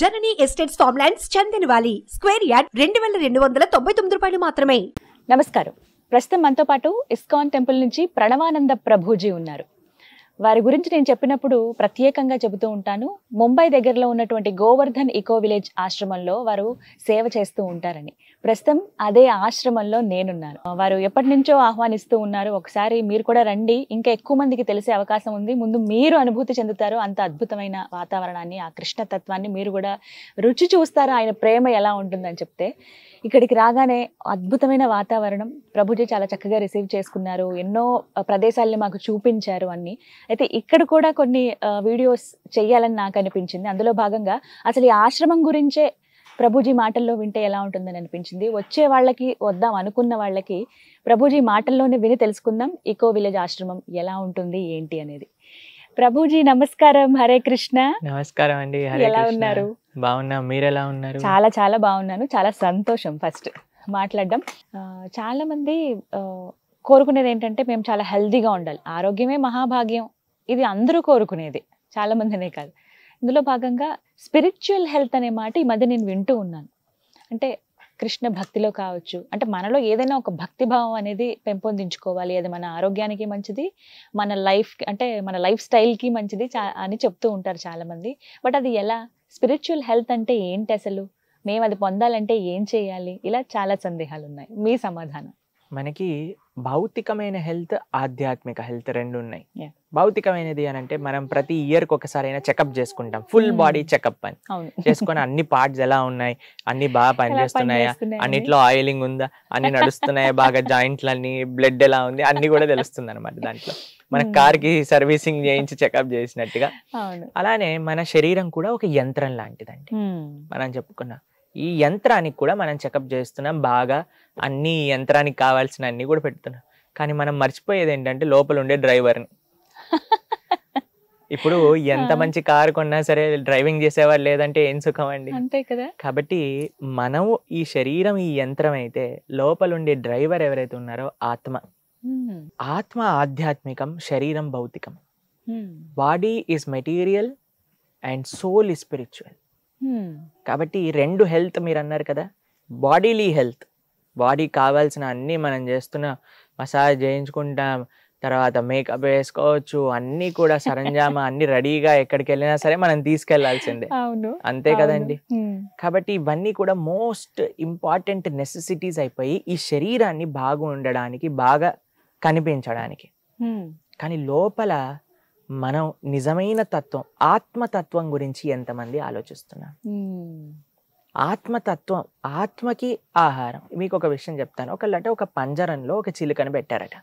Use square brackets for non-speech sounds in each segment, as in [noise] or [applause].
జననీ estates form lands Chandan వాలి square yard రెండు వేల రెండు వందల తొంభై తొమ్మిది రూపాయలు మాత్రమే నమస్కారం ప్రస్తుతం మనతో పాటు ఇస్కాన్ టెంపుల్ నుంచి ప్రణవానంద ప్రభుజీ ఉన్నారు వారి గురించి నేను చెప్పినప్పుడు ప్రత్యేకంగా చెబుతూ ఉంటాను ముంబై దగ్గరలో ఉన్నటువంటి గోవర్ధన్ ఇకో విలేజ్ ఆశ్రమంలో వారు సేవ చేస్తూ ఉంటారని ప్రస్తుతం అదే ఆశ్రమంలో నేనున్నాను వారు ఎప్పటి నుంచో ఆహ్వానిస్తూ ఉన్నారు ఒకసారి మీరు కూడా రండి ఇంకా ఎక్కువ మందికి తెలిసే అవకాశం ఉంది ముందు మీరు అనుభూతి చెందుతారు అంత అద్భుతమైన వాతావరణాన్ని ఆ కృష్ణతత్వాన్ని మీరు కూడా రుచి చూస్తారు ఆయన ప్రేమ ఎలా ఉంటుందని చెప్తే ఇక్కడికి రాగానే అద్భుతమైన వాతావరణం ప్రభుజీ చాలా చక్కగా రిసీవ్ చేసుకున్నారు ఎన్నో ప్రదేశాలని మాకు చూపించారు అన్ని అయితే ఇక్కడ కూడా కొన్ని వీడియోస్ చేయాలని నాకు అనిపించింది అందులో భాగంగా అసలు ఈ ఆశ్రమం గురించే ప్రభుజీ మాటల్లో వింటే ఎలా ఉంటుందని అనిపించింది వచ్చే వాళ్ళకి వద్దాం అనుకున్న వాళ్ళకి ప్రభుజీ మాటల్లోనే విని తెలుసుకుందాం ఈకో విలేజ్ ఆశ్రమం ఎలా ఉంటుంది ఏంటి అనేది ప్రభుజీ నమస్కారం హరే కృష్ణ నమస్కారం అండి ఎలా ఉన్నారు బాగున్నా మీరు ఎలా ఉన్నారు చాలా చాలా బాగున్నాను చాలా సంతోషం ఫస్ట్ మాట్లాడడం చాలా మంది కోరుకునేది ఏంటంటే మేము చాలా హెల్దీగా ఉండాలి ఆరోగ్యమే మహాభాగ్యం ఇది అందరూ కోరుకునేది చాలా మందినే కాదు ఇందులో భాగంగా స్పిరిచువల్ హెల్త్ అనే మాట ఈ మధ్య నేను వింటూ ఉన్నాను అంటే కృష్ణ భక్తిలో కావచ్చు అంటే మనలో ఏదైనా ఒక భక్తి భావం అనేది పెంపొందించుకోవాలి అది మన ఆరోగ్యానికి మంచిది మన లైఫ్ అంటే మన లైఫ్ స్టైల్కి మంచిది అని చెప్తూ ఉంటారు చాలామంది బట్ అది ఎలా స్పిరిచువల్ హెల్త్ అంటే ఏంటి అసలు మేము అది పొందాలంటే ఏం చేయాలి ఇలా చాలా సందేహాలు ఉన్నాయి మీ సమాధానం మనకి భౌతికమైన హెల్త్ ఆధ్యాత్మిక హెల్త్ రెండు ఉన్నాయి భౌతికమైనది అని అంటే మనం ప్రతి ఇయర్ ఒకసారి అయినా చెకప్ చేసుకుంటాం ఫుల్ hmm. బాడీ చెకప్ అని చేసుకొని అన్ని పార్ట్స్ ఎలా ఉన్నాయి అన్ని బాగా పనిచేస్తున్నాయా అన్నిట్లో ఆయిలింగ్ ఉందా అన్ని నడుస్తున్నాయా బాగా జాయింట్లు అన్ని బ్లడ్ ఎలా ఉంది అన్ని కూడా తెలుస్తుంది అనమాట దాంట్లో మన hmm. కార్ కి సర్వీసింగ్ చేయించి చెకప్ చేసినట్టుగా అలానే మన శరీరం కూడా ఒక యంత్రం లాంటిదండి hmm. మనం చెప్పుకున్నాం ఈ యంత్రానికి కూడా మనం చెకప్ చేస్తున్నాం బాగా అన్ని యంత్రానికి కావాల్సిన అన్ని కూడా పెడుతున్నాం కానీ మనం మర్చిపోయేది ఏంటంటే లోపల ఉండే డ్రైవర్ని [laughs] ఇప్పుడు ఎంత మంచి కారు కొన్నా సరే డ్రైవింగ్ చేసేవారు లేదంటే ఏం సుఖం అండి అంతే కదా కాబట్టి మనం ఈ శరీరం ఈ యంత్రం అయితే లోపల ఉండే డ్రైవర్ ఎవరైతే ఉన్నారో ఆత్మ ఆత్మ ఆధ్యాత్మికం శరీరం భౌతికం body is material and soul is spiritual Hmm. కాబట్టి ఈ రెండు హెల్త్ మీరు అన్నారు కదా బాడీలీ హెల్త్ బాడీ కావాల్సిన అన్నీ మనం చేస్తున్న మసాజ్ చేయించుకుంటాం తర్వాత మేకప్ వేసుకోవచ్చు అన్నీ కూడా సరంజామా [laughs] అన్ని రెడీగా ఎక్కడికి వెళ్ళినా సరే మనం తీసుకెళ్లాల్సిందే అవును అంతే కదండి hmm. కాబట్టి ఇవన్నీ కూడా మోస్ట్ ఇంపార్టెంట్ నెసెసిటీస్ అయిపోయి ఈ శరీరాన్ని బాగుండడానికి బాగా కనిపించడానికి hmm. కానీ లోపల మనం నిజమైన తత్వం ఆత్మతత్వం గురించి ఎంతమంది ఆలోచిస్తున్నాం hmm. ఆత్మతత్వం ఆత్మకి ఆహారం మీకు ఒక విషయం చెప్తాను ఒకళ్ళంటే ఒక పంజరంలో ఒక చిలుకను పెట్టారట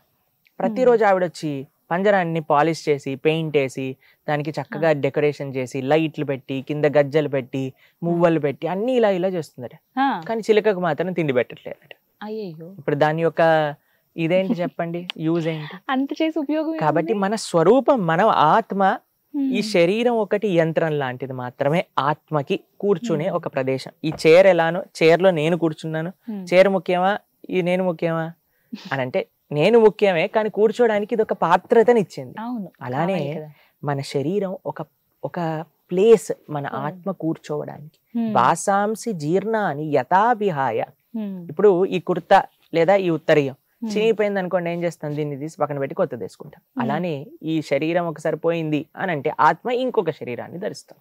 ప్రతిరోజు hmm. ఆవిడొచ్చి పంజరాన్ని పాలిష్ చేసి పెయింట్ వేసి దానికి చక్కగా hmm. డెకరేషన్ చేసి లైట్లు పెట్టి కింద గజ్జలు పెట్టి మువ్వలు పెట్టి అన్ని ఇలా ఇలా చేస్తుందట కానీ చిలుకకు మాత్రం తిండి పెట్టట్లేదట ఇప్పుడు దాని యొక్క ఇదేంటి చెప్పండి యూజ్ ఏంటి అంత చేసి ఉపయోగం కాబట్టి మన స్వరూపం మన ఆత్మ ఈ శరీరం ఒకటి యంత్రం లాంటిది మాత్రమే ఆత్మకి కూర్చునే ఒక ప్రదేశం ఈ చైర్ ఎలానో చైర్లో నేను కూర్చున్నాను చైర్ ముఖ్యమా ఈ నేను ముఖ్యమా [laughs] అని అంటే నేను ముఖ్యమే కానీ కూర్చోడానికి ఇది ఒక పాత్రతనిచ్చింది అలానే మన శరీరం ఒక ఒక ప్లేస్ మన ఆత్మ కూర్చోవడానికి వాసాంసి జీర్ణాన్ని యథాభిహాయ ఇప్పుడు ఈ కుర్తా లేదా ఈ ఉత్తరీయం చినిగిపోయింది అనుకోండి ఏం చేస్తాం దీన్ని తీసి పక్కన పెట్టి కొత్త తీసుకుంటాం అలానే ఈ శరీరం ఒకసారి పోయింది అని అంటే ఆత్మ ఇంకొక శరీరాన్ని ధరిస్తాం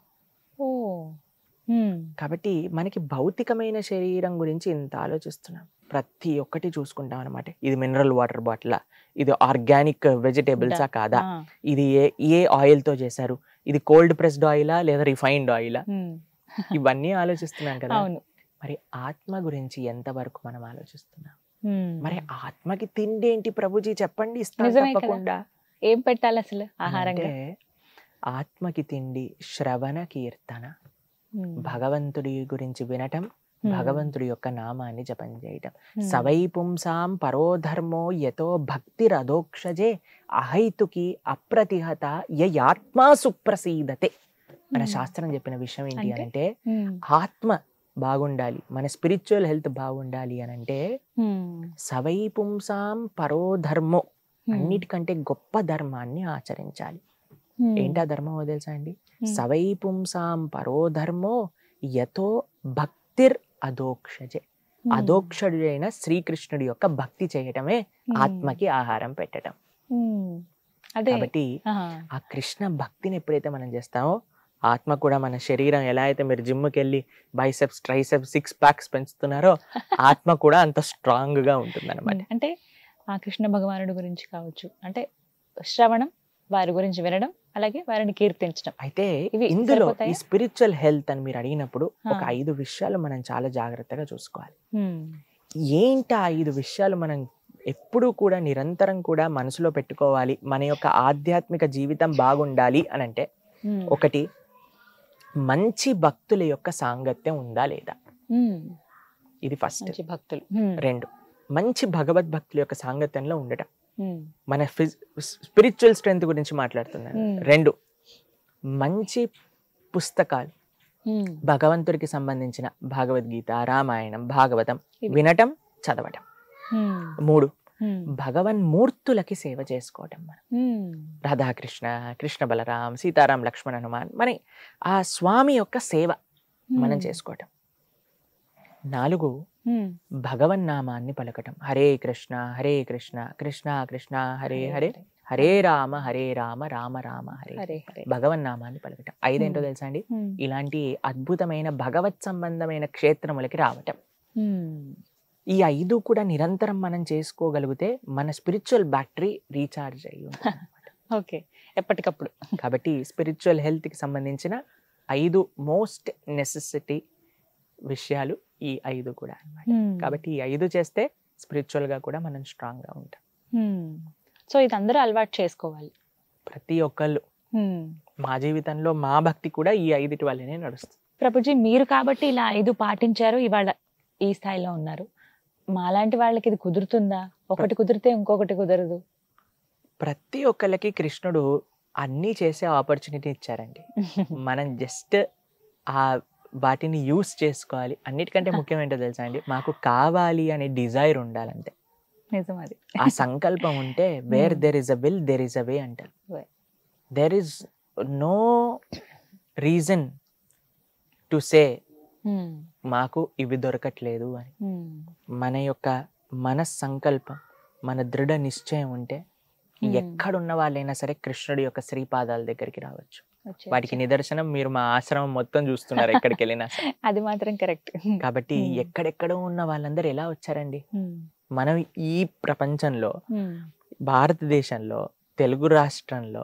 కాబట్టి మనకి భౌతికమైన శరీరం గురించి ఇంత ఆలోచిస్తున్నాం ప్రతి ఒక్కటి చూసుకుంటాం అనమాట ఇది మినరల్ వాటర్ బాటిలా ఇది ఆర్గానిక్ వెజిటేబుల్సా కాదా ఇది ఏ ఏ ఆయిల్తో చేశారు ఇది కోల్డ్ ప్రెస్డ్ ఆయిలా లేదా రిఫైన్డ్ ఆయిలా ఇవన్నీ ఆలోచిస్తున్నాం కదా మరి ఆత్మ గురించి ఎంతవరకు మనం ఆలోచిస్తున్నాం మరి ఆత్మకి తిండి ఏంటి ప్రభుజీ చెప్పండి తప్పకుండా ఏం పెట్టాలి అసలు ఆహారంగా ఆత్మకి తిండి శ్రవణ కీర్తన భగవంతుడి గురించి వినటం భగవంతుడి యొక్క నామాన్ని జపం చేయటం సవై పుంసాం పరోధర్మో యతో భక్తి రథోక్షజే అహైతుకి అప్రతిహత యయాత్మా సుప్రసీదతే మన శాస్త్రం చెప్పిన విషయం ఏంటి అంటే ఆత్మ బాగుండాలి మన స్పిరిచువల్ హెల్త్ బాగుండాలి అని అంటే సవై పుంసాం పరోధర్మో అన్నిటికంటే గొప్ప ధర్మాన్ని ఆచరించాలి ఏంటా ధర్మం తెలుసా అండి సవై పుంసాం పరోధర్మో యతో భక్తిర్ అదోక్షజే అయిన శ్రీకృష్ణుడి యొక్క భక్తి చేయటమే ఆత్మకి ఆహారం పెట్టడం కాబట్టి ఆ కృష్ణ భక్తిని ఎప్పుడైతే మనం చేస్తామో ఆత్మ కూడా మన శరీరం ఎలా అయితే మీరు జిమ్కి వెళ్ళి బైసెప్స్ ట్రైసెప్స్ సిక్స్ ప్యాక్స్ పెంచుతున్నారో ఆత్మ కూడా అంత స్ట్రాంగ్ గా ఉంటుంది అనమాట అంటే ఆ కృష్ణ భగవానుడి గురించి కావచ్చు అంటే శ్రవణం వారి గురించి వినడం అలాగే వారిని కీర్తించడం అయితే ఇవి ఇందులో ఈ స్పిరిచువల్ హెల్త్ అని మీరు అడిగినప్పుడు ఒక ఐదు విషయాలు మనం చాలా జాగ్రత్తగా చూసుకోవాలి ఏంటి ఆ ఐదు విషయాలు మనం ఎప్పుడూ కూడా నిరంతరం కూడా మనసులో పెట్టుకోవాలి మన యొక్క ఆధ్యాత్మిక జీవితం బాగుండాలి అని అంటే ఒకటి మంచి భక్తుల యొక్క సాంగత్యం ఉందా లేదా ఇది ఫస్ట్ భక్తులు రెండు మంచి భగవద్ భక్తుల యొక్క సాంగత్యంలో ఉండటం మన స్పిరిచువల్ స్ట్రెంగ్త్ గురించి మాట్లాడుతున్నాను రెండు మంచి పుస్తకాలు భగవంతుడికి సంబంధించిన భగవద్గీత రామాయణం భాగవతం వినటం చదవటం మూడు భగవన్ మూర్తులకి సేవ చేసుకోవడం మనం రాధాకృష్ణ కృష్ణ బలరాం సీతారాం లక్ష్మణ్ హనుమాన్ మరి ఆ స్వామి యొక్క సేవ మనం చేసుకోవటం నాలుగు భగవన్ నామాన్ని పలకటం హరే కృష్ణ హరే కృష్ణ కృష్ణ కృష్ణ హరే హరే హరే రామ హరే రామ రామ రామ హరే భగవన్ నామాన్ని పలకటం ఐదేంటో తెలుసా అండి ఇలాంటి అద్భుతమైన భగవత్ సంబంధమైన క్షేత్రములకి రావటం ఈ ఐదు కూడా నిరంతరం మనం చేసుకోగలిగితే మన స్పిరిచువల్ బ్యాటరీ రీఛార్జ్ అయ్యి ఓకే ఎప్పటికప్పుడు కాబట్టి స్పిరిచువల్ హెల్త్కి సంబంధించిన ఐదు మోస్ట్ నెసెసిటీ విషయాలు ఈ ఐదు కూడా అనమాట hmm. కాబట్టి ఈ ఐదు చేస్తే స్పిరిచువల్గా కూడా మనం స్ట్రాంగ్గా ఉంటాం hmm. సో ఇది అందరూ అలవాటు చేసుకోవాలి ప్రతి ఒక్కళ్ళు hmm. మా జీవితంలో మా భక్తి కూడా ఈ ఐదుటి వల్లనే నడుస్తుంది ప్రభుజీ మీరు కాబట్టి ఇలా ఐదు పాటించారు ఇవాళ ఈ స్థాయిలో ఉన్నారు మాలాంటి వాళ్ళకి ఇది కుదురుతుందా ఒకటి కుదిరితే ఇంకొకటి కుదరదు ప్రతి ఒక్కళ్ళకి కృష్ణుడు అన్నీ చేసే ఆపర్చునిటీ ఇచ్చారండి [laughs] మనం జస్ట్ ఆ వాటిని యూస్ చేసుకోవాలి అన్నిటికంటే ఏంటో తెలుసా అండి మాకు కావాలి అనే డిజైర్ ఉండాలంటే నిజమది ఆ సంకల్పం ఉంటే where there is a will there is a way అంటారు there is no reason to say మాకు ఇవి దొరకట్లేదు అని hmm. మన యొక్క మన సంకల్పం మన దృఢ నిశ్చయం ఉంటే hmm. ఎక్కడున్న వాళ్ళైనా సరే కృష్ణుడి యొక్క శ్రీపాదాల దగ్గరికి రావచ్చు వాటికి నిదర్శనం మీరు మా ఆశ్రమం మొత్తం చూస్తున్నారు ఎక్కడికి వెళ్ళినా [laughs] అది మాత్రం కరెక్ట్ కాబట్టి hmm. ఎక్కడెక్కడో ఉన్న వాళ్ళందరూ ఎలా వచ్చారండి మనం ఈ ప్రపంచంలో భారతదేశంలో తెలుగు రాష్ట్రంలో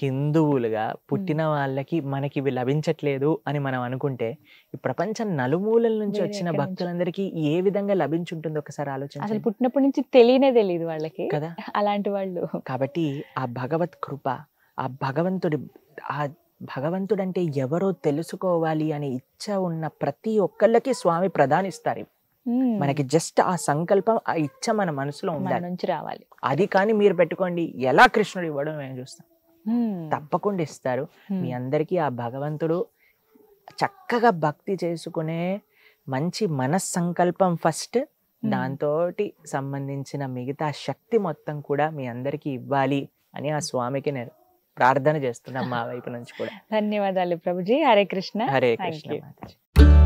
హిందువులుగా పుట్టిన వాళ్ళకి మనకి ఇవి లభించట్లేదు అని మనం అనుకుంటే ఈ ప్రపంచం నలుమూలల నుంచి వచ్చిన భక్తులందరికీ ఏ విధంగా లభించుంటుందో ఒకసారి ఆలోచన అసలు పుట్టినప్పటి నుంచి తెలియనే తెలియదు వాళ్ళకి కదా అలాంటి వాళ్ళు కాబట్టి ఆ భగవత్ కృప ఆ భగవంతుడి ఆ భగవంతుడంటే ఎవరో తెలుసుకోవాలి అనే ఇచ్చ ఉన్న ప్రతి ఒక్కళ్ళకి స్వామి ప్రధానిస్తారు మనకి జస్ట్ ఆ సంకల్పం ఆ ఇచ్చ మన మనసులో ఉండాలి నుంచి రావాలి అది కానీ మీరు పెట్టుకోండి ఎలా కృష్ణుడు ఇవ్వడం మేము చూస్తాం తప్పకుండా ఇస్తారు మీ అందరికీ ఆ భగవంతుడు చక్కగా భక్తి చేసుకునే మంచి మనస్సంకల్పం ఫస్ట్ దాంతో సంబంధించిన మిగతా శక్తి మొత్తం కూడా మీ అందరికీ ఇవ్వాలి అని ఆ స్వామికి నేను ప్రార్థన చేస్తున్నాం మా [laughs] వైపు నుంచి కూడా ధన్యవాదాలు ప్రభుజీ హరే కృష్ణ హరే కృష్ణ